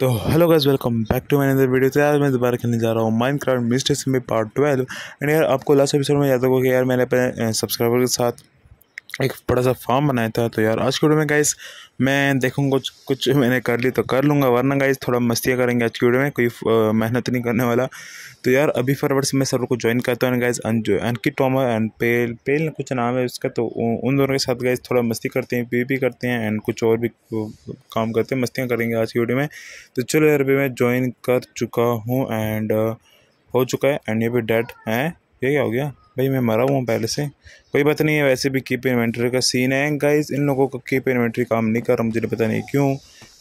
तो hello guys welcome back to my अंदर video तो यार मैं दोबारा खेलने जा रहा हूँ माइंड क्राफ्ट मिस्टेस में पार्ट ट्वेल्व एंड यार आपको लास्ट एपिसोड में याद होगा कि यार मैंने अपने सब्सक्राइबर के साथ एक बड़ा सा फॉर्म बनाया था तो यार आज की वीडियो में गाइस मैं देखूँ कुछ कुछ मैंने कर ली तो कर लूँगा वरना गाइस थोड़ा मस्तियाँ करेंगे आज की वीडियो में कोई मेहनत नहीं करने वाला तो यार अभी फरवरी से मैं सर को ज्वाइन करता हूँ गाइस अनकी टॉमर एंड पेल पेल कुछ नाम है उसका तो उन दोनों के साथ गाइज थोड़ा मस्ती करते हैं पी भी करते हैं एंड कुछ और भी काम करते हैं मस्तियाँ करेंगे आज की वीडियो में तो चलो यार अभी मैं ज्वाइन कर चुका हूँ एंड हो चुका है एंड ये भी डेट है ये क्या हो गया भाई मैं मरा हुआ पहले से कोई बात नहीं है वैसे भी कीप इन्वेंट्री का सीन है गाइज इन लोगों का कीप इन्वेंट्री काम नहीं कर रहा मुझे तो पता नहीं क्यों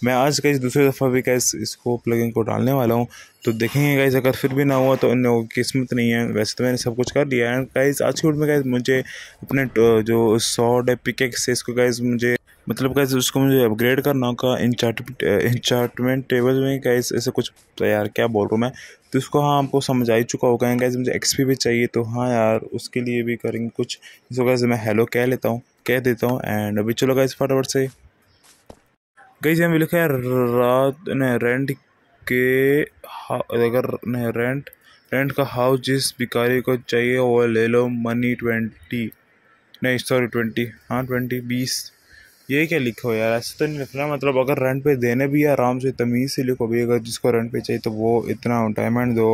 मैं आज कहीं दूसरी दफ़ा भी गैस इसको प्लगिंग को डालने वाला हूँ तो देखेंगे कैसे अगर फिर भी ना हुआ तो इन किस्मत नहीं है वैसे तो मैंने सब कुछ कर लिया है कैसे आज की में कैसे मुझे अपने जो सॉड है पिकेक्स इसको कैसे मुझे मतलब कैसे उसको मुझे अपग्रेड करना होगा इंचार्ट इंचार्टमेंट टेबल में कैसे ऐसे कुछ यार क्या बोल रहा हूँ मैं तो उसको हाँ आपको समझ आ ही चुका होगा कैसे मुझे एक्सपी भी चाहिए तो हाँ यार उसके लिए भी करेंगे कुछ इसको कैसे मैं हेलो कह लेता हूँ कह देता हूँ एंड अभी चलो गैस फटाफट से कहीं से हमें लिखा है रात ने रेंट के अगर ने रेंट रेंट का हाउस जिस भिकारी को चाहिए वो ले लो मनी ट्वेंटी नहीं सॉरी ट्वेंटी हाँ ट्वेंटी बीस ये क्या लिखो यार ऐसे तो नहीं लिखना मतलब अगर रेंट पे देने भी है आराम से तमीज़ से लिखो भाई अगर जिसको रेंट पे चाहिए तो वो इतना डायमंड दो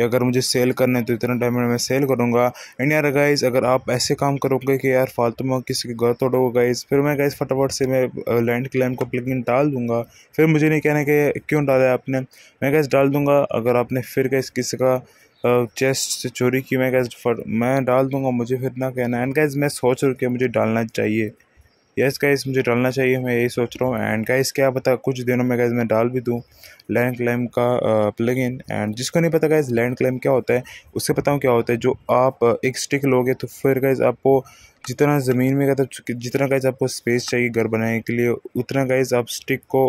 या अगर मुझे सेल करना है तो इतना डायमंड मैं सेल करूँगा एंड यार गाइज अगर आप ऐसे काम करोगे कि यार फालतू में किसी के घर तोड़ोगे गाइज फिर मैं गाइज फटाफट से मैं लैंड क्लेम को प्लगइन डाल दूँगा फिर मुझे नहीं कहना कि क्यों डाला है आपने मैं गैस डाल दूँगा अगर आपने फिर गैस किसी का चेस्ट से चोरी की मैं गैस मैं डाल दूँगा मुझे फिर ना कहना एंड गैस मैं सोच रहा कि मुझे डालना चाहिए यस गाइस मुझे डालना चाहिए मैं यही सोच रहा हूँ एंड गाइस क्या पता कुछ दिनों में गाइस मैं डाल भी दूँ लैंड क्लाइम का प्लग इन एंड जिसको नहीं पता गाइस लैंड क्लाइम क्या होता है उससे बताऊँ क्या होता है जो आप एक स्टिक लोगे तो फिर गाइज आपको जितना ज़मीन में मतलब जितना गाइज आपको स्पेस चाहिए घर बनाने के लिए उतना गाइज आप स्टिक को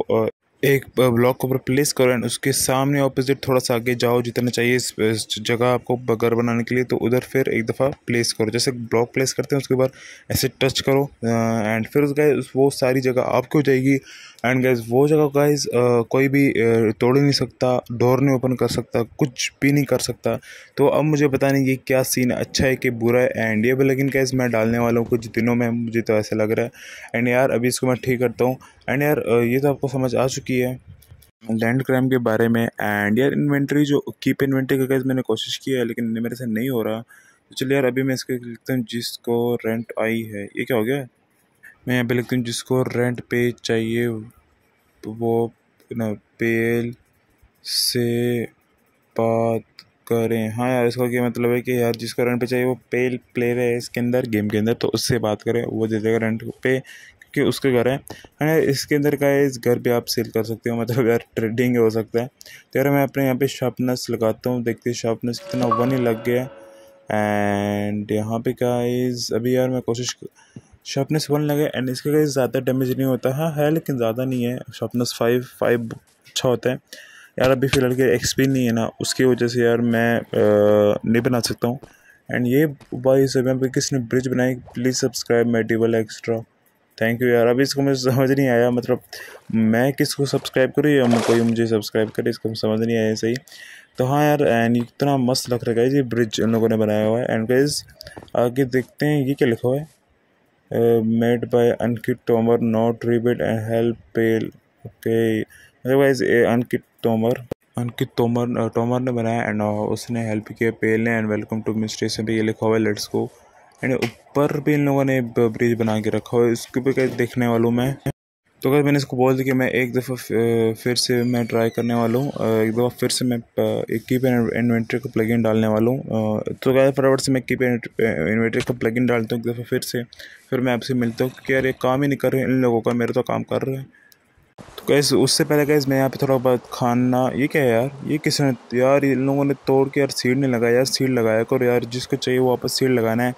एक ब्लॉक के ऊपर प्लेस करो एंड उसके सामने ऑपोजिट थोड़ा सा आगे जाओ जितना चाहिए इस जगह आपको घर बनाने के लिए तो उधर फिर एक दफ़ा प्लेस करो जैसे ब्लॉक प्लेस करते हैं उसके बाद ऐसे टच करो एंड फिर उस गाइज वो सारी जगह आपकी हो जाएगी एंड गाइज वो जगह गाइज कोई भी तोड़ नहीं सकता डोर नहीं ओपन कर सकता कुछ भी नहीं कर सकता तो अब मुझे पता नहीं ये क्या सीन अच्छा है कि बुरा है एंड ये भी लेकिन गाइज मैं डालने वाला हूँ कुछ दिनों में मुझे तो ऐसा लग रहा है एंड यार अभी इसको मैं ठीक करता हूँ एंड यार ये तो आपको समझ आ चुकी है लैंड क्राइम के बारे में एंड यार इन्वेंट्री जो कीप इन्वेंट्री का मैंने कोशिश की है लेकिन मेरे से नहीं हो रहा तो चलिए यार अभी मैं इसके लिखता हूँ जिसको रेंट आई है ये क्या हो गया मैं यहाँ पे लिखता हूँ जिसको रेंट पे चाहिए वो ना पेल से बात करें हाँ यार इसका क्या मतलब है कि यार जिसको रेंट पे चाहिए वो पेल प्लेयर है इसके अंदर गेम के अंदर तो उससे बात करें वो दे देगा रेंट पे कि उसका घर है एंड इसके अंदर का इस घर भी आप सेल कर सकते हो मतलब यार ट्रेडिंग हो सकता है तो यार मैं अपने यहाँ पे शार्पनेस लगाता हूँ देखते शार्पनेस कितना वन ही लग गया एंड यहाँ पे का अभी यार मैं कोशिश शार्पनेस वन लगे एंड इसका लिए ज़्यादा डैमेज नहीं होता हाँ है लेकिन ज़्यादा नहीं है शार्पनेस फाइव फाइव अच्छा होता है यार अभी फ़िलहाल के एक्सपी नहीं है ना उसकी वजह से यार मैं आ, नहीं बना सकता हूँ एंड ये बाई सब यहाँ पे किसने ब्रिज बनाई please subscribe my extra thank you यार अभी इसको मुझे समझ नहीं आया मतलब मैं किसको सब्सक्राइब करूँ या कोई मुझे सब्सक्राइब करे इसको समझ नहीं आया सही तो हाँ यार एंड इतना मस्त लग रहा है ये ब्रिज उन लोगों ने बनाया हुआ है एंड गाइज आगे देखते हैं ये क्या लिखा हुआ है made by Ankit Tomar not रिबिड एंड हेल्प पेल ओके मतलब गाइज अनकिट तोमर अंकित तोमर तोमर ने बनाया एंड uh, उसने हेल्प किया पेल ने एंड वेलकम टू मिस्ट्री से भी ये लिखा हुआ है लेट्स गो एंड ऊपर भी इन लोगों ने ब्रिज बना के रखा हो इसके ऊपर देखने वालों में तो अगर मैंने इसको बोल दिया कि मैं एक दफ़ा फिर से मैं ट्राई करने वाला हूँ एक दफ़ा फिर से मैं एक की इन्वेंट्री का प्लगइन डालने वाला हूँ तो क्या फटाफट से मैं की इन्वेंट्री का प्लगइन डालता हूँ एक दफ़ा फिर से फिर मैं आपसे मिलता हूँ क्योंकि यार ये काम ही नहीं कर रहे इन लोगों का मेरा तो काम कर रहे हैं तो कैसे उससे पहले कैसे मैं यहाँ पर थोड़ा बहुत खाना ये क्या है यार ये किसने यार इन लोगों ने तोड़ के यार सीड नहीं लगाया यार सीड लगाया करो यार जिसको चाहिए वो वापस सीड लगाना है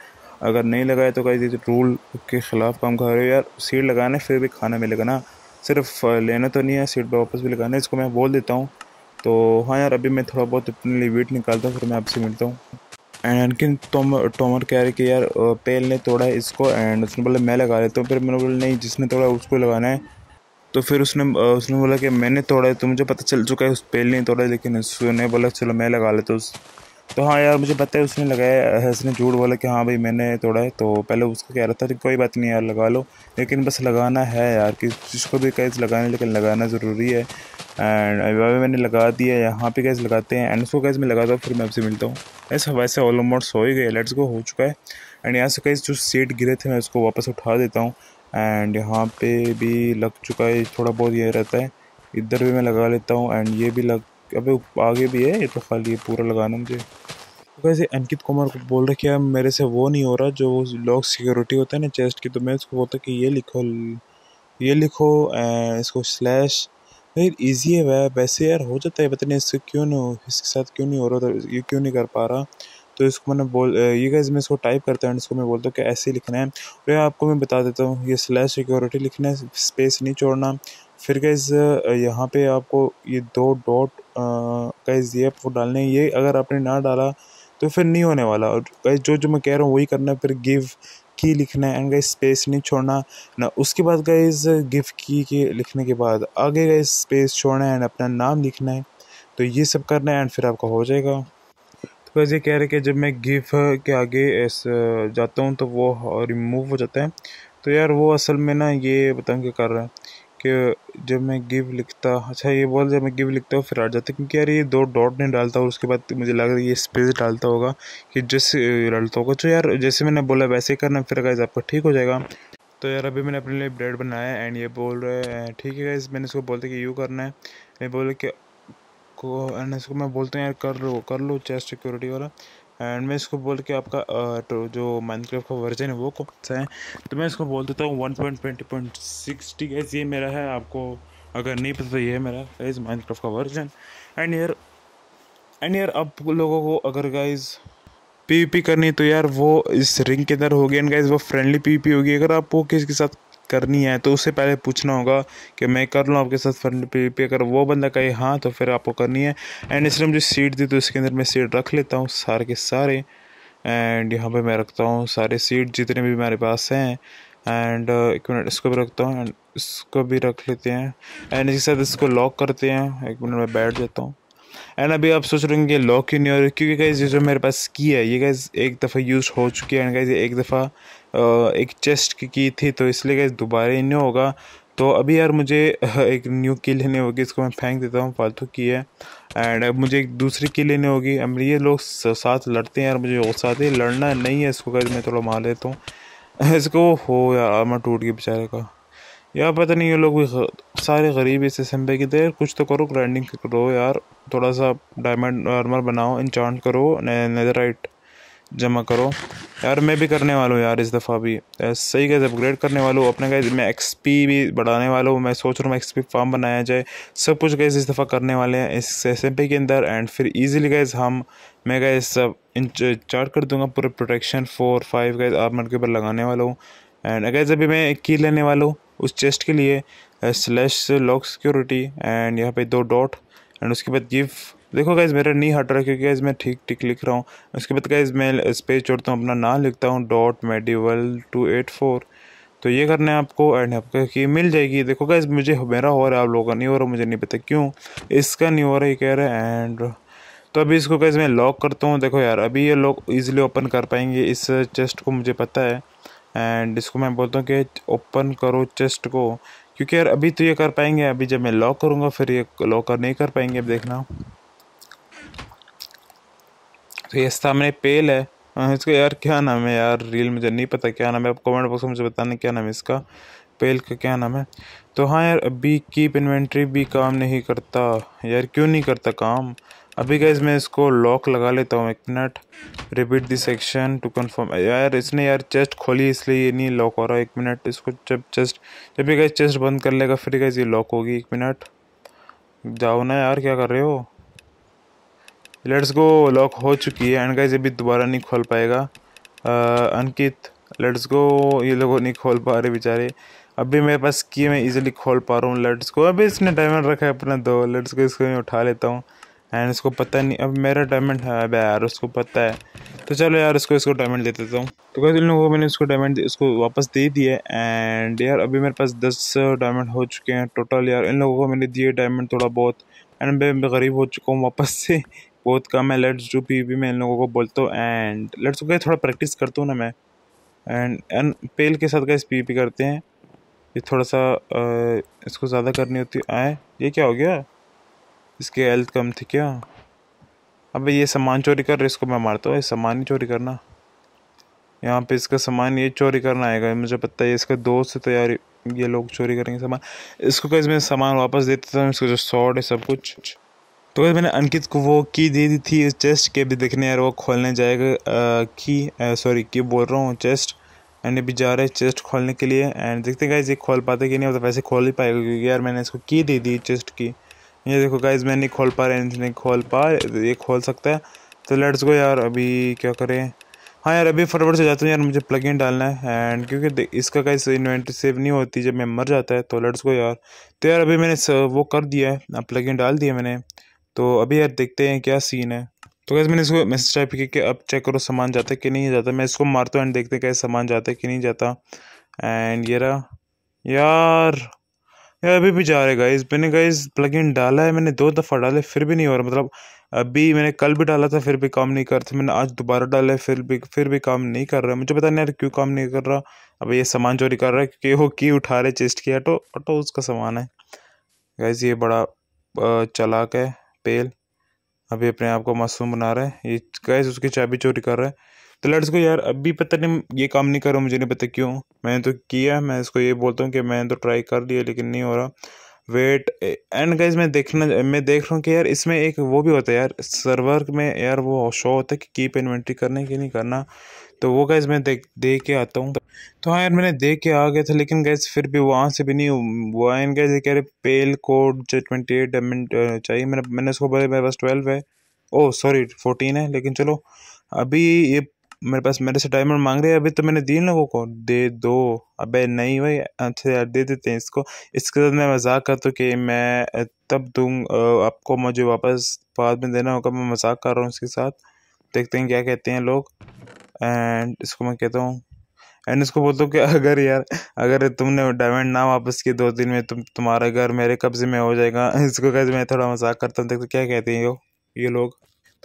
अगर नहीं लगाया तो कहीं रूल के ख़िलाफ़ काम कर रहे हो यार सीट लगाना फिर भी खाना मिलेगा ना सिर्फ लेना तो नहीं है सीट वापस भी लगाना है इसको मैं बोल देता हूँ तो हाँ यार अभी मैं थोड़ा बहुत अपने लिए वेट निकालता हूँ फिर मैं आपसे मिलता हूँ एंड किन टोम टोमर कह रहे कि यार पेल ने तोड़ा है इसको एंड उसने बोला मैं लगा लेता हूँ फिर मैंने बोला नहीं जिसने तोड़ा उसको लगाना है तो फिर उसने उसने बोला कि मैंने तोड़ा है तो मुझे पता चल चुका है उस पेल ने तोड़ा है लेकिन उसने बोला चलो मैं लगा लेता हूँ तो हाँ यार मुझे पता है उसने लगाया उसने झूठ बोला कि हाँ भाई मैंने तोड़ा है तो पहले उसको कह रहा था कि कोई बात नहीं यार लगा लो लेकिन बस लगाना है यार कि जिसको भी कैसे लगाने लेकिन लगाना ज़रूरी है एंड अभी मैंने लगा दिया यहाँ पे गैस लगाते हैं एंड उसको गैस में लगाता हूँ फिर मैं आपसे मिलता हूँ ऐसे वैसे से ऑलमोस्ट हो ही गए लेट्स गो हो चुका है एंड यहाँ से कैसे जो सीट गिरे थे मैं उसको वापस उठा देता हूँ एंड यहाँ पे भी लग चुका है थोड़ा बहुत ये रहता है इधर भी मैं लगा लेता हूँ एंड ये भी लग अबे आगे भी है ये तो खाली है पूरा लगाना मुझे तो वैसे अंकित कुमार को बोल रहे क्या मेरे से वो नहीं हो रहा जो लॉक सिक्योरिटी होता है ना चेस्ट की तो मैं उसको बोलता कि ये लिखो ये लिखो इसको स्लैश फिर ईजी है वह वैसे यार हो जाता है पता नहीं इससे क्यों नहीं हो इसके साथ क्यों नहीं हो रहा था तो ये क्यों नहीं कर पा रहा तो इसको मैंने बोल ये गैस मैं इसको टाइप करता हूँ इसको मैं बोलता हूँ कि ऐसे लिखना है और आपको मैं बता देता हूँ ये स्लैश सिक्योरिटी लिखना है स्पेस नहीं छोड़ना फिर गैस यहाँ पे आपको ये दो डॉट गैस ये आपको डालने ये अगर आपने ना डाला तो फिर नहीं होने वाला और गैस जो जो मैं कह रहा हूँ वही करना है फिर गिव की लिखना है एंड गैस स्पेस नहीं छोड़ना ना उसके बाद गैस गिव की के लिखने के बाद आगे गए स्पेस छोड़ना है एंड अपना नाम लिखना है तो ये सब करना है एंड फिर आपका हो जाएगा तो बस ये कह रहे कि जब मैं गिव के आगे जाता हूँ तो वो रिमूव हो जाता है तो यार वो असल में ना ये बताऊँ क्या कर रहा है कि जब मैं गिव लिखता अच्छा ये बॉल जब मैं गिव लिखता हूँ फिर आ जाता क्योंकि यार ये दो डॉट नहीं डालता और उसके बाद मुझे लग रहा है ये स्पेस डालता होगा कि जिस डालता होगा तो यार जैसे मैंने बोला वैसे ही करना फिर गाइज आपका ठीक हो जाएगा तो यार अभी मैंने अपने लिए ब्रेड बनाया एंड ये बोल रहे हैं ठीक है गाइज मैंने इसको बोलते कि यू करना है मैं बोले कि को एंड इसको मैं बोलता हूँ यार कर लो कर लो चेस्ट सिक्योरिटी वाला एंड मैं इसको बोल के आपका तो जो माइनक्राफ्ट का वर्जन है वो कौन सा है तो मैं इसको बोल देता हूँ one point twenty point sixty guys ये मेरा है आपको अगर नहीं पता तो ये है मेरा गाइज माइनक्राफ्ट का वर्जन एंड यार एंड यार आप लोगों को अगर गाइज पी करनी तो यार वो इस रिंग के अंदर होगी एंड गाइज वो फ्रेंडली पी होगी अगर आप वो किसी के साथ करनी है तो उससे पहले पूछना होगा कि मैं कर लूँ आपके साथ फंड पे अगर वो बंदा कहे हाँ तो फिर आपको करनी है एंड इसने मुझे सीट दी तो इसके अंदर मैं सीट रख लेता हूँ सारे के सारे एंड यहाँ पे मैं रखता हूँ सारे सीट जितने भी मेरे पास हैं एंड uh, एक मिनट इसको भी रखता हूँ एंड इसको भी रख लेते हैं एंड इसके साथ इसको लॉक करते हैं एक मिनट मैं बैठ जाता हूँ एंड अभी आप सोच रहे होंगे लॉक क्यों नहीं हो रही क्योंकि गाइज ये जो मेरे पास की है ये गाइज एक दफ़ा यूज़ हो चुकी है एंड गाइज एक दफ़ा एक चेस्ट की की थी तो इसलिए गाइज दोबारा ही नहीं होगा तो अभी यार मुझे एक न्यू की लेनी होगी इसको मैं फेंक देता हूँ फालतू की है एंड अब मुझे एक दूसरी की लेनी होगी अब ये लोग साथ लड़ते हैं यार मुझे और साथ ही लड़ना नहीं है इसको गाइज मैं थोड़ा मार लेता हूँ इसको हो यार आर्मा टूट गई बेचारे का यार पता नहीं ये लोग भी सारे गरीब इस सिस्टम पे कि देर कुछ तो करो ग्राइंडिंग करो यार थोड़ा सा डायमंड आर्मर बनाओ इंचांट करो नेदराइट जमा करो यार मैं भी करने वाला हूँ यार इस दफ़ा भी सही कैसे अपग्रेड करने वाला हूँ अपने गैस मैं एक्सपी भी बढ़ाने वाला हूँ मैं सोच रहा हूँ एक्सपी फार्म बनाया जाए सब कुछ गए इस दफ़ा करने वाले हैं इस एस एम पी के अंदर एंड फिर ईजिली गैस हम मैं गए सब चार्ट कर दूंगा पूरे protection four five guys armour के ऊपर लगाने वाला हूँ एंड जब अभी मैं एक की लेने वाला हूँ उस चेस्ट के लिए स्लैश लॉक सिक्योरिटी एंड यहाँ पे दो डॉट एंड उसके बाद गिव देखो गाइज मेरा नहीं हट रहा है क्योंकि गाइज मैं ठीक ठीक लिख रहा हूँ उसके बाद गाइज मैं स्पेस जोड़ता हूँ अपना नाम लिखता हूँ dot medieval two eight four तो ये करना है आपको एंड आपको की मिल जाएगी देखो गाइज मुझे मेरा हो रहा है आप लोगों का नहीं हो रहा मुझे नहीं पता क्यों इसका नहीं हो रहा ये कह रहा है एंड तो अभी इसको गाइज मैं लॉक करता हूँ देखो यार अभी ये लोग ईजिली ओपन कर पाएंगे इस चेस्ट को मुझे पता है एंड इसको मैं बोलता हूँ कि ओपन करो चेस्ट को क्योंकि यार अभी तो ये कर पाएंगे अभी जब मैं लॉक करूँगा फिर ये कर नहीं कर पाएंगे अब देखना तो ये सामने पेल है हाँ, इसका यार क्या नाम है यार रील मुझे नहीं पता क्या नाम है आप कमेंट बॉक्स में मुझे बताना क्या नाम है इसका पेल का क्या नाम है तो हाँ यार अभी कीप इन्वेंट्री भी काम नहीं करता यार क्यों नहीं करता काम अभी गैस मैं इसको लॉक लगा लेता हूँ एक minute repeat this action to confirm यार इसने यार चेस्ट खोली इसलिए ये नहीं लॉक हो रहा एक मिनट इसको जब चेस्ट जब भी गैस चेस्ट बंद कर लेगा फिर गैस ये लॉक होगी एक मिनट जाओ ना यार क्या कर रहे हो लेट्स गो लॉक हो चुकी है एंड गैस ये भी दोबारा नहीं खोल पाएगा uh, अंकित लेट्स गो ये लोग नहीं खोल पा रहे बेचारे अभी मेरे पास की मैं इजीली खोल पा रहा हूँ लेट्स गो अभी इसने डायमंड रखा है अपना दो लेट्स गो इसको मैं उठा लेता हूँ एंड उसको पता नहीं अब मेरा डायमंड है अब यार उसको पता है तो चलो यार उसको इसको डायमंड दे देता हूँ तो कई उन लोगों को मैंने उसको डायमंड उसको वापस दे दिए एंड यार अभी मेरे पास दस डायमंड हो चुके हैं टोटल यार इन लोगों को मैंने दिए डायमंड थोड़ा बहुत एंड मैं गरीब हो चुका हूँ वापस से बहुत कम है लेट्स डू पी भी मैं इन लोगों को बोलता हूँ एंड लेट्स गए थोड़ा प्रैक्टिस करता हूँ ना मैं एंड एंड पेल के साथ इस पी पी करते हैं ये थोड़ा सा आ, इसको ज़्यादा करनी होती है आए ये क्या हो गया इसकी हेल्थ कम थी क्या अबे ये सामान चोरी कर रहे इसको मैं मारता हूँ ये सामान ही चोरी करना यहाँ पे इसका सामान ये चोरी करना आएगा मुझे पता है इसका दोस्त तो यार ये लोग चोरी करेंगे सामान इसको कैसे मैं सामान वापस देता था इसको जो शॉर्ट है सब कुछ तो मैंने अंकित को वो की दे दी थी चेस्ट के भी देखने यार वो खोलने जाएगा की सॉरी की बोल रहा हूँ चेस्ट एंड अभी जा रहे हैं चेस्ट खोलने के लिए एंड देखते गाइज ये खोल पाते कि नहीं मतलब वैसे खोल ही पाएगा क्योंकि यार मैंने इसको की दे दी चेस्ट की ये देखो गाइज मैं नहीं खोल पा रहा नहीं खोल पा तो ये खोल सकता है तो लेट्स गो यार अभी क्या करें हाँ यार अभी फटाफट से जाता हूँ यार मुझे प्लग इन डालना है एंड क्योंकि इसका कहीं इन्वेंट्री सेव नहीं होती जब मैं मर जाता है तो लेट्स गो यार तो यार अभी मैंने वो कर दिया है प्लग इन डाल दिया मैंने तो अभी यार देखते हैं क्या सीन है तो कैसे मैंने इसको मैसेज टाइप किया कि अब चेक करो सामान जाता है कि नहीं जाता मैं इसको मारता हूँ एंड देखते कैसे सामान जाता है कि नहीं जाता एंड यार यार यार अभी भी जा रहे गाइज मैंने गाइज प्लग इन डाला है मैंने दो दफ़ा डाले फिर भी नहीं हो रहा मतलब अभी मैंने कल भी डाला था फिर भी काम नहीं करते मैंने आज दोबारा डाला है फिर भी फिर भी काम नहीं कर रहा मुझे पता नहीं यार क्यों काम नहीं कर रहा अब ये सामान चोरी कर रहा है क्योंकि वो की उठा रहे चेस्ट किया तो ऑटो उसका सामान है गाइज ये बड़ा चलाक है पेल अभी अपने आप को मासूम बना रहा है ये गाइज उसकी चाबी चोरी कर रहा है तो लड़स को यार अभी पता नहीं ये काम नहीं कर रहा मुझे नहीं पता क्यों मैंने तो किया मैं इसको ये बोलता हूँ कि मैंने तो ट्राई कर लिया लेकिन नहीं हो रहा वेट एंड गाइज मैं देखना मैं देख रहा हूँ कि यार इसमें एक वो भी होता है यार सर्वर में यार वो शो होता है कि कीप इन्वेंट्री करना है कि नहीं करना तो वो गैस मैं देख देख के आता हूँ तो हाँ यार मैंने देख के आ गया था लेकिन गैस फिर भी वहाँ से भी नहीं वो एंड गैस ये कह रहे पेल कोड जो ट्वेंटी एट चाहिए मैंने मैंने उसको बोला मेरे पास ट्वेल्व है ओ सॉरी फोर्टीन है लेकिन चलो अभी ये मेरे पास मेरे से डायमंड मांग रहे हैं अभी तो मैंने दी लोगों को दे दो अबे नहीं भाई अच्छा यार दे देते हैं इसको इसके साथ मैं मजाक करता हूँ कि मैं तब दूँ आपको मुझे वापस बाद में देना होगा मैं मजाक कर रहा हूँ इसके साथ देखते हैं क्या कहते हैं लोग एंड इसको मैं कहता हूँ एंड इसको बोलता हूँ कि अगर यार अगर तुमने डायमंड ना वापस किए दो दिन में तुम तुम्हारा घर मेरे कब्जे में हो जाएगा इसको कहते मैं थोड़ा मजाक करता हूँ देखते क्या कहते हैं ये लोग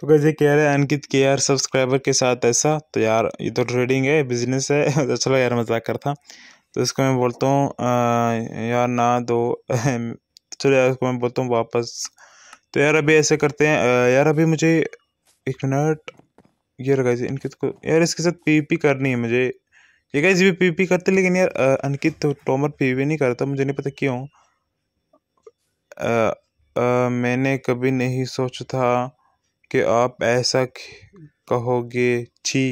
तो कैसे कह रहे हैं अंकित के यार सब्सक्राइबर के साथ ऐसा तो यार ये तो ट्रेडिंग है बिजनेस है तो चलो यार मजाक करता तो इसको मैं बोलता हूँ यार ना दो चलो यार इसको मैं बोलता हूँ वापस तो यार अभी ऐसे करते हैं यार अभी मुझे एक मिनट ये गाइज अंकित तो को यार इसके साथ पीपी करनी है मुझे ये कहीं जी भी पी पी करते लेकिन यार अंकित तो टोमर पी नहीं करता मुझे नहीं पता क्यों आ, आ, मैंने कभी नहीं सोचा था कि आप ऐसा कहोगे छी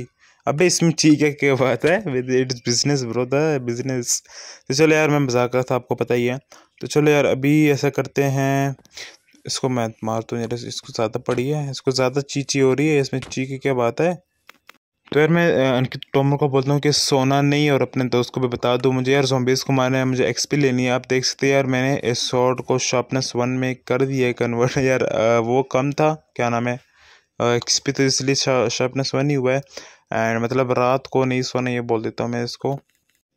अबे इसमें ठीक है क्या बात है it's business bro the business तो चलो यार मैं मजाक था आपको पता ही है तो चलो यार अभी ऐसा करते हैं इसको मैं मार तो यार इसको ज़्यादा पड़ी है इसको ज़्यादा चीची हो रही है इसमें ची की क्या बात है तो यार मैं अंकित टोमर को बोलता हूँ कि सोना नहीं और अपने दोस्त को भी बता दूँ मुझे यार जोम्बीज़ को मारना है मुझे एक्सपी लेनी है आप देख सकते हैं यार मैंने इस शॉर्ट को शार्पनेस वन में कर दिया है कन्वर्ट यार वो कम था क्या नाम है एक्सपी तो इसलिए शार्पनेस वन ही हुआ है एंड मतलब रात को नहीं सोना ये बोल देता हूँ मैं इसको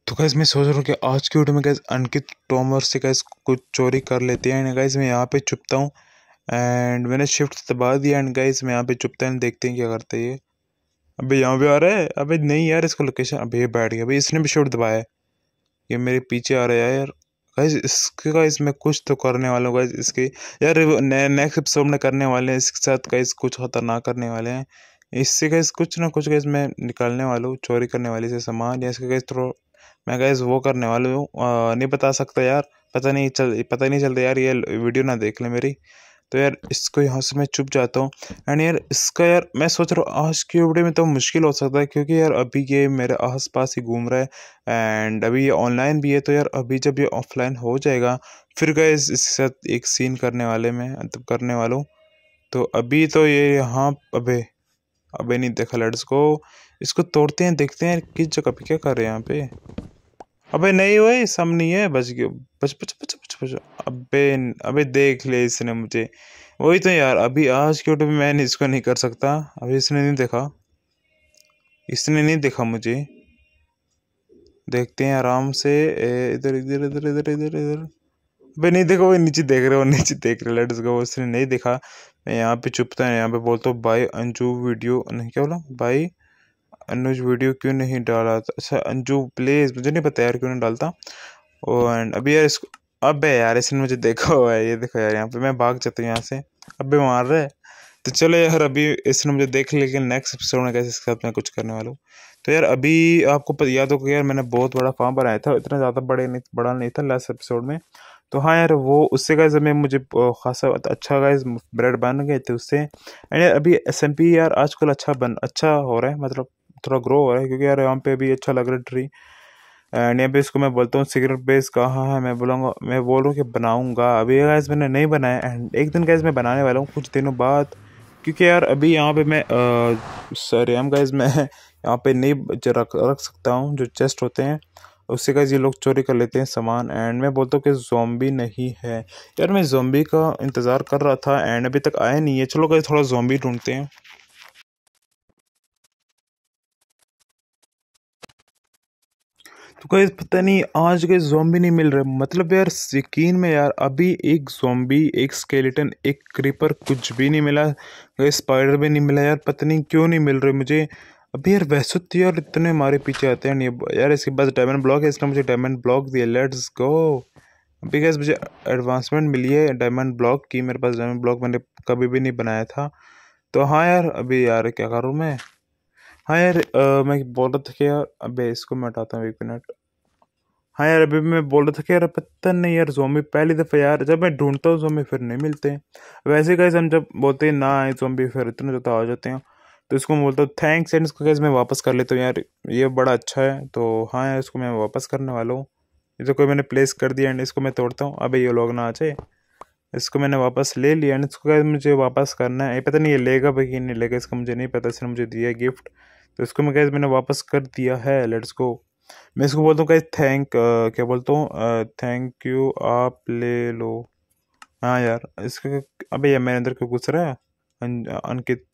तो गैस मैं सोच रहा हूँ कि आज की वीडियो में गैस अंकित टोमर से गैस कुछ चोरी कर लेते हैं एंड गैस मैं यहाँ पे चुपता हूँ एंड मैंने शिफ्ट दबा दिया एंड गैस मैं यहाँ पे चुपता है देखते हैं क्या करते हैं अबे यहाँ पे आ रहा है अबे नहीं यार इसको लोकेशन अबे बैठ गया भाई इसने भी शोट दबाया है ये मेरे पीछे आ रहा है यार गाइज इसके का इसमें कुछ तो करने वाला हूँ गाइज इसके यार ने, नेक्स्ट एपिसोड में करने वाले हैं इसके साथ गाइज कुछ खतरनाक करने वाले हैं इससे गाइज कुछ ना कुछ गाइज मैं निकालने वाला हूँ चोरी करने वाले से सामान या इसके गाइज थोड़ा मैं गाइज वो करने वाला हूँ नहीं बता सकता यार पता नहीं चल पता नहीं चलता यार ये वीडियो ना देख ले मेरी तो यार इसको यहाँ से मैं चुप जाता हूँ एंड यार इसका यार मैं सोच रहा हूँ आज की वीडियो में तो मुश्किल हो सकता है क्योंकि यार अभी ये मेरे आस पास ही घूम रहा है एंड अभी ये ऑनलाइन भी है तो यार अभी जब ये ऑफलाइन हो जाएगा फिर गए इसके साथ एक सीन करने वाले में मतलब करने वालों तो अभी तो ये यहाँ अबे अबे नहीं देखा लड्स को इसको तोड़ते हैं देखते हैं किस जगह पे क्या कर रहे हैं यहाँ पे अबे नहीं वही सामने है बच गया बच बच बच बच कुछ अबे अबे देख ले इसने मुझे वही तो यार अभी आज के यूट्यूब मैं इसको नहीं कर सकता अभी इसने नहीं देखा इसने नहीं देखा मुझे देखते हैं आराम से इधर इधर इधर इधर इधर इधर भाई नहीं देखो भाई नीचे देख रहे हो नीचे देख रहे लेट्स गो उसने नहीं देखा मैं यहाँ पे चुपता है यहाँ पे बोलता हूँ भाई अंजू वीडियो नहीं क्या बोला भाई अनुज वीडियो क्यों नहीं डाला था अच्छा अंजू प्लीज़ मुझे नहीं पता यार क्यों नहीं डालता और एंड अभी यार इसको अबे यार इसने मुझे देखा हुआ है ये देखो यार यहाँ पे मैं भाग जाता हूँ यहाँ से अबे मार रहा है तो चलो यार अभी इसने मुझे देख लिया नेक्स्ट एपिसोड में कैसे इसके साथ मैं कुछ करने वाला हूँ तो यार अभी आपको याद होगा यार मैंने बहुत बड़ा फार्म बनाया था इतना ज़्यादा बड़े नहीं बड़ा नहीं था लास्ट एपिसोड में तो हाँ यार वो उससे का हमें मुझे खासा अच्छा गाइज ब्रेड बन गए थे उससे एंड यार अभी एस एम पी यार आजकल अच्छा बन अच्छा हो रहा है मतलब थोड़ा ग्रो हो रहा है क्योंकि यार यहाँ पे अभी अच्छा लग रहा है ट्री इंडिया पे इसको मैं बोलता हूँ सिगरेट बेस कहाँ है मैं बोलूँगा मैं बोल रहा हूँ कि बनाऊँगा अभी गैस मैंने नहीं बनाया एंड एक दिन गैस मैं बनाने वाला हूँ कुछ दिनों बाद क्योंकि यार अभी यहाँ पे मैं सर एम गैस मैं यहाँ पे नहीं रख रख सकता हूँ जो चेस्ट होते हैं उससे गैस ये लोग चोरी कर लेते हैं सामान एंड मैं बोलता हूँ कि जोम्बी नहीं है यार मैं जोम्बी का इंतज़ार कर रहा था एंड अभी तक आया नहीं है चलो गए थोड़ा जोम्बी ढूंढते हैं तो पता नहीं आज गए जोम्बी नहीं मिल रहे मतलब यार यकीन में यार अभी एक जोम्बी एक स्केलेटन एक क्रीपर कुछ भी नहीं मिला गए स्पाइडर भी नहीं मिला यार पता नहीं क्यों नहीं मिल रहे मुझे अभी यार वैसे तो यार इतने हमारे पीछे आते हैं यार इसके पास डायमंड ब्लॉक है इसने मुझे डायमंड ब्लॉक दिया लेट्स गो अभी गैस मुझे एडवांसमेंट मिली है डायमंड ब्लॉक की मेरे पास डायमंड ब्लॉक मैंने कभी भी नहीं बनाया था तो हाँ यार अभी यार क्या करूँ मैं हाँ यार आ, मैं बोल रहा था कि यार अबे इसको मैं हटाता हूँ एक मिनट हाँ यार अभी मैं बोल रहा था कि यार पता नहीं यार जोम्बी पहली दफ़ा यार जब मैं ढूंढता हूँ जोम्बी फिर नहीं मिलते वैसे कैसे हम जब बोलते हैं ना आए जोम्बी फिर इतने ज़्यादा आ जाते हैं तो इसको मैं बोलता हूँ थैंक्स एंड इसको कैसे मैं वापस कर लेता हूँ यार ये बड़ा अच्छा है तो हाँ यार इसको मैं वापस करने वाला हूँ ये तो कोई मैंने प्लेस कर दिया एंड इसको मैं तोड़ता हूँ अभी ये लोग ना आ जाए इसको मैंने वापस ले लिया एंड इसको कैसे मुझे वापस करना है पता नहीं ये लेगा भाई कि नहीं लेगा इसका मुझे नहीं पता इसने मुझे दिया गिफ्ट तो इसको मैं कैसे मैंने वापस कर दिया है लेट्स गो मैं इसको बोलता हूँ कैसे थैंक uh, क्या बोलता हूँ थैंक uh, यू आप ले लो हाँ यार इसका अबे यार मेरे अंदर क्यों घुस रहा है अं, अं, अंकित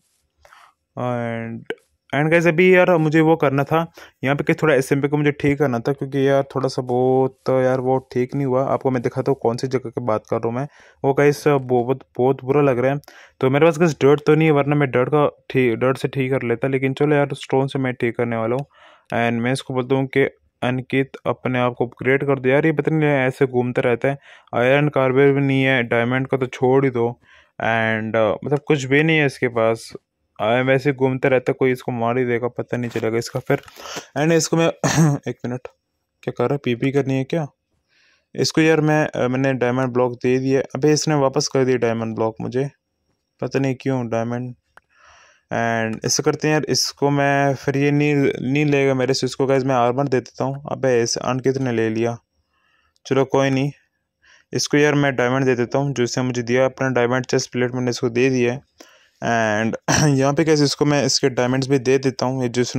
एंड एंड गाइज अभी यार मुझे वो करना था यहाँ पे कि थोड़ा एस को मुझे ठीक करना था क्योंकि यार थोड़ा सा बहुत तो यार वो ठीक नहीं हुआ आपको मैं दिखाता हूँ कौन सी जगह की बात कर रहा हूँ मैं वो गाइस बहुत बहुत बुरा लग रहा है तो मेरे पास कैसे डर्ट तो नहीं है वरना मैं डर्ट का ठीक डर्ट से ठीक कर लेता लेकिन चलो यार स्टोन से मैं ठीक करने वाला हूँ एंड मैं इसको बोलता हूँ कि अनकित अपने आप को अपग्रेड कर दो यार ये पता नहीं ऐसे घूमते रहते हैं आयरन कार्बेट भी नहीं है डायमंड का तो छोड़ ही दो एंड uh, मतलब कुछ भी नहीं है इसके पास मैं वैसे घूमते रहता कोई इसको मार ही देगा पता नहीं चलेगा इसका फिर एंड इसको मैं एक मिनट क्या कर रहा है पीपी करनी है क्या इसको यार मैं मैंने डायमंड ब्लॉक दे दिया अबे इसने वापस कर दिया डायमंड ब्लॉक मुझे पता नहीं क्यों डायमंड एंड इससे करते हैं यार इसको मैं फिर ये नहीं नहीं लेगा मेरे से इसको कैसे मैं आर्मर दे देता हूँ अब इस अन कितने ले लिया चलो कोई नहीं इसको यार मैं डायमंड दे देता हूँ जो इसने मुझे दिया अपना डायमंड चेस्ट प्लेट मैंने इसको दे दिया है एंड यहाँ पे कैसे इसको मैं इसके डायमंड्स भी दे देता हूँ जिस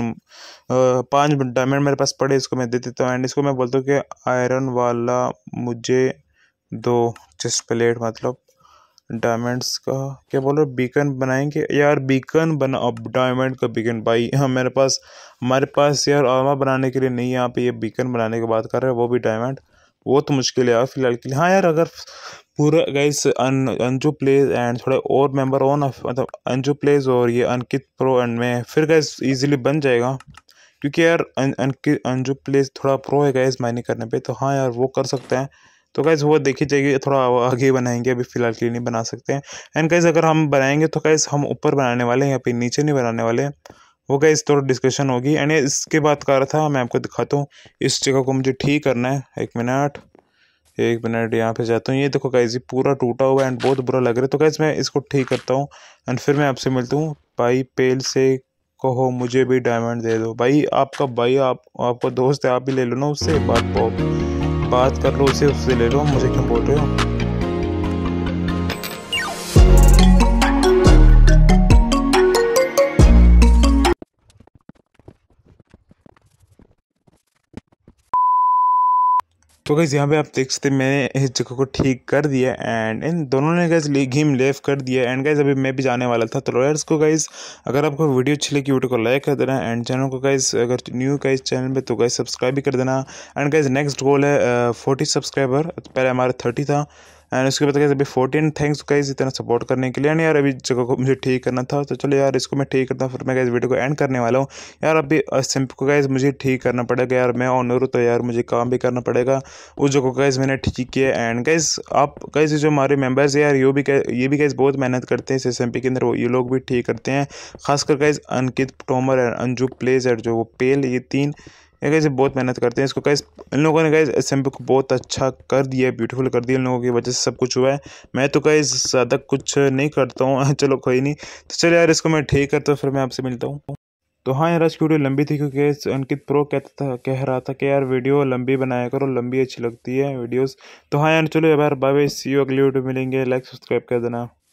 पांच डायमंड मेरे पास पड़े इसको मैं दे देता हूँ एंड इसको मैं बोलता हूँ कि आयरन वाला मुझे दो चेस्ट प्लेट मतलब डायमंड्स का क्या बोल रहे बीकन बनाएंगे यार बीकन बना अब डायमंड का बीकन भाई हाँ मेरे पास हमारे पास यार आर्मा बनाने के लिए नहीं यहाँ पे ये बीकन बनाने की बात कर रहे हैं वो भी डायमंड वो तो मुश्किल है यार फिलहाल के लिए हाँ यार अगर पूरा गाइस अन अंजू प्लेज एंड थोड़े और मेंबर ऑन मतलब अंजू प्लेज और ये अंकित प्रो एंड में फिर गाइस इजीली बन जाएगा क्योंकि यार अंकित अंजू प्लेज थोड़ा प्रो है गाइस माइनिंग करने पे तो हाँ यार वो कर सकते हैं तो गैस वो देखी जाएगी थोड़ा आगे बनाएंगे अभी फ़िलहाल के लिए नहीं बना सकते हैं एंड गाइज अगर हम बनाएंगे तो गाइज हम ऊपर बनाने वाले हैं या फिर नीचे नहीं बनाने वाले वो गैस थोड़ा डिस्कशन होगी एंड इसके बाद कर रहा था मैं आपको दिखाता हूँ इस जगह को मुझे ठीक करना है एक मिनट एक मिनट यहाँ पे जाता हूँ ये देखो कैसे पूरा टूटा हुआ है एंड बहुत बुरा लग रहा है तो कैसे मैं इसको ठीक करता हूँ एंड फिर मैं आपसे मिलता हूँ भाई पेल से कहो मुझे भी डायमंड दे दो भाई आपका भाई आप आपका दोस्त है आप भी ले लो ना उससे बात बात कर लो उसे उससे ले लो मुझे क्यों बोल रहे हो तो गैस यहाँ पे आप देख सकते हैं मैंने इस जगह को ठीक कर दिया एंड इन दोनों ने गैस घीम लेफ कर दिया एंड गैस अभी मैं भी जाने वाला था तो लॉयर्स को गाइज अगर आपको वीडियो अच्छी लगी वीडियो तो को लाइक कर देना एंड चैनल को गाइज अगर न्यू का चैनल पे तो गाइज सब्सक्राइब भी कर देना एंड गाइज नेक्स्ट गोल है फोर्टी सब्सक्राइबर पहले हमारा थर्टी था एंड उसके बाद अभी फोर्टीन थैंक्स गाइज इतना सपोर्ट करने के लिए एंड यार अभी जगह को मुझे ठीक करना था तो चलो यार इसको मैं ठीक करता हूँ फिर मैं गाइज वीडियो को एंड करने वाला हूँ यार अभी सिम्प को गाइज मुझे ठीक करना पड़ेगा यार मैं ऑनर हूँ तो यार मुझे काम भी करना पड़ेगा उस जगह को गाइज मैंने ठीक किया एंड गाइज आप गाइज जो हमारे मेम्बर्स है यार यो भी ये भी गाइज बहुत मेहनत करते हैं इस एस के अंदर ये लोग भी ठीक करते हैं खासकर guys Ankit Tomar and Anju pledge and जो वो पेल ये तीन ये कैसे बहुत मेहनत करते हैं इसको कैसे इन लोगों ने कहा असेंबली को बहुत अच्छा कर दिया है ब्यूटीफुल कर दिया इन लोगों की वजह से सब कुछ हुआ है मैं तो कहीं ज़्यादा कुछ नहीं करता हूँ चलो कोई नहीं तो चलो यार इसको मैं ठीक करता हूँ फिर मैं आपसे मिलता हूँ तो हाँ यार आज की वीडियो लंबी थी क्योंकि अंकित प्रो कहता था कह रहा था कि यार वीडियो लंबी बनाया करो लंबी अच्छी लगती है वीडियोस तो हाँ यार चलो यार बाबे सी यू अगली वीडियो मिलेंगे लाइक सब्सक्राइब कर देना